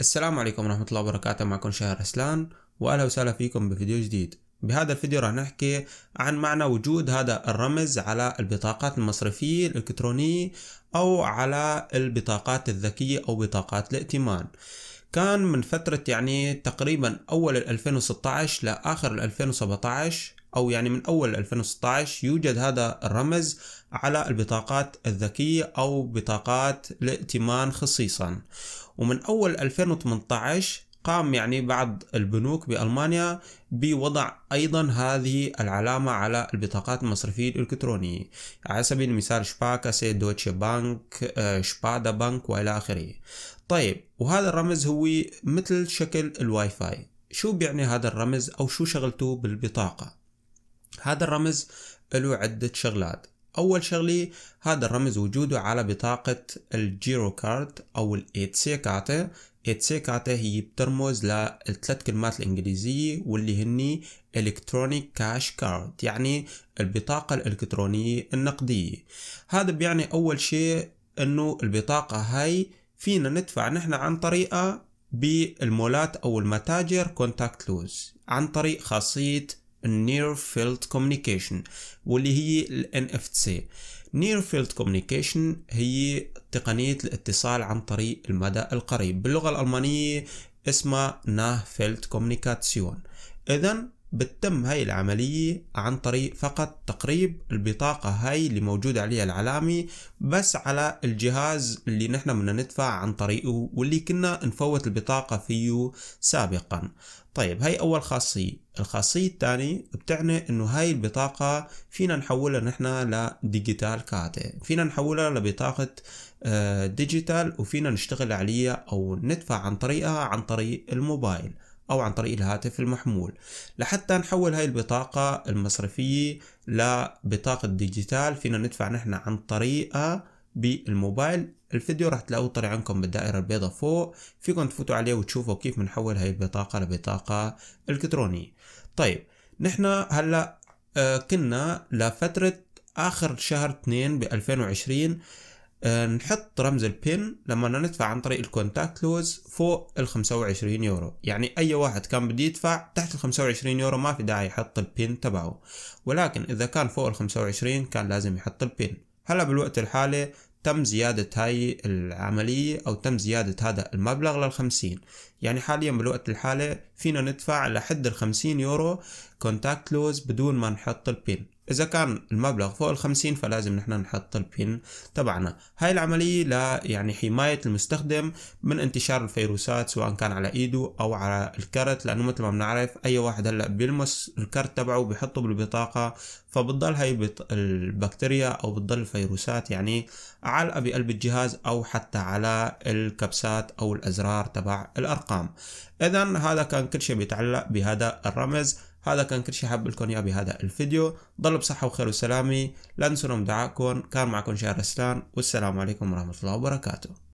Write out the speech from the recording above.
السلام عليكم ورحمة الله وبركاته معكم شهر أسلان وأهلا وسهلا فيكم بفيديو جديد بهذا الفيديو راح نحكي عن معنى وجود هذا الرمز على البطاقات المصرفية الإلكترونية أو على البطاقات الذكية أو بطاقات الائتمان كان من فترة يعني تقريبا أول 2016 لآخر 2017 أو يعني من أول 2016 يوجد هذا الرمز على البطاقات الذكية أو بطاقات الائتمان خصيصا ومن أول 2018 قام يعني بعض البنوك بألمانيا بوضع أيضا هذه العلامة على البطاقات المصرفية الإلكترونية على سبيل المثال شباكا سي دوتشي بانك آه، شبادا بانك وإلى آخره طيب وهذا الرمز هو مثل شكل الواي فاي شو بيعني هذا الرمز أو شو شغلته بالبطاقة هذا الرمز له عدة شغلات أول شغلة هذا الرمز وجوده على بطاقة الجيرو كارد أو الإيتسي كاتا إيتسي كاتا هي بترمز للثلاث كلمات الإنجليزية واللي هني إلكترونيك كاش كارد يعني البطاقة الإلكترونية النقدية هذا بيعني أول شيء أنه البطاقة هاي فينا ندفع نحن عن طريقها بالمولات أو المتاجر كونتاكت لوز عن طريق خاصية النير فيلد كوميونيكيشن واللي هي ال NFC نير فيلد كوميونيكيشن هي تقنية الاتصال عن طريق المدى القريب باللغة الألمانية اسمها ناه فيلد كوميونيكاتسيون إذن بتتم هاي العملية عن طريق فقط تقريب البطاقة هاي اللي موجود عليها العلامة بس على الجهاز اللي نحن بدنا ندفع عن طريقه واللي كنا نفوت البطاقة فيه سابقا طيب هاي أول خاصية الخاصية الثانية بتعني إنه هاي البطاقة فينا نحولها نحن لديجيتال كارت فينا نحولها لبطاقة آه، ديجيتال وفينا نشتغل عليها أو ندفع عن طريقها عن طريق الموبايل أو عن طريق الهاتف المحمول لحتى نحول هاي البطاقة المصرفية لبطاقة ديجيتال فينا ندفع نحن عن طريقها بالموبايل الفيديو راح تلاقوه طلع عندكم بالدائرة البيضاء فوق فيكم تفوتوا عليه وتشوفوا كيف بنحول هاي البطاقة لبطاقة إلكترونية طيب نحن هلأ آه، كنا لفترة آخر شهر 2 ب 2020 آه، نحط رمز البين لما ندفع عن طريق الكونتاكت لوز فوق ال 25 يورو يعني اي واحد كان بده يدفع تحت ال 25 يورو ما في داعي يحط البين تبعه ولكن اذا كان فوق ال 25 كان لازم يحط البين هلا بالوقت الحالي تم زيادة هاي العملية أو تم زيادة هذا المبلغ للخمسين يعني حاليا بالوقت الحالي فينا ندفع لحد الخمسين يورو كونتاكت لوز بدون ما نحط البين إذا كان المبلغ فوق الخمسين فلازم نحن نحط البين تبعنا هاي العملية لا يعني حماية المستخدم من انتشار الفيروسات سواء كان على إيده أو على الكرت لأنه مثل ما بنعرف أي واحد هلأ بيلمس الكرت تبعه بحطه بالبطاقة فبتضل هاي البكتيريا أو بتضل الفيروسات يعني علقة بقلب الجهاز أو حتى على الكبسات أو الأزرار تبع الأرقام إذا هذا كان كل شيء بيتعلق بهذا الرمز هذا كان كل شيء حاب لكم اياه بهذا الفيديو ضلوا بصحة وخير وسلامة لا تنسوا من كان معكم شهر رسلان والسلام عليكم ورحمة الله وبركاته